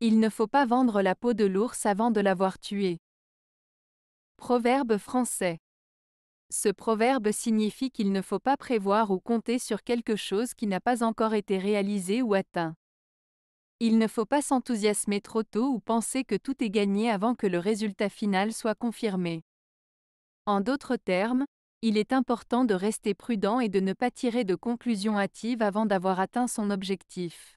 Il ne faut pas vendre la peau de l'ours avant de l'avoir tué. Proverbe français. Ce proverbe signifie qu'il ne faut pas prévoir ou compter sur quelque chose qui n'a pas encore été réalisé ou atteint. Il ne faut pas s'enthousiasmer trop tôt ou penser que tout est gagné avant que le résultat final soit confirmé. En d'autres termes, il est important de rester prudent et de ne pas tirer de conclusions hâtives avant d'avoir atteint son objectif.